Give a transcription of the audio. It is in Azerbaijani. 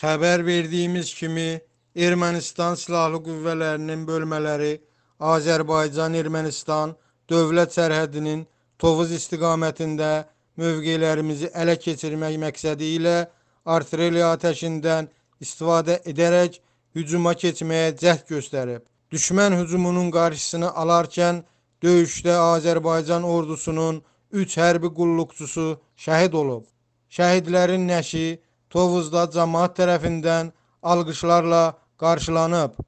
Xəbər verdiyimiz kimi Ermənistan silahlı qüvvələrinin bölmələri Azərbaycan-Ermənistan dövlət sərhədinin Tovuz istiqamətində mövqelərimizi ələ keçirmək məqsədi ilə artilleriya atəşindən istifadə edərək hücuma keçməyə cəhd göstərib. Düşmən hücumunun qarşısını alarkən döyüşdə Azərbaycan ordusunun 3 hərbi qulluqçusu şəhid olub. Şəhidlərin nəşi Tovuzda cəmaət tərəfindən alqışlarla qarşılanıb.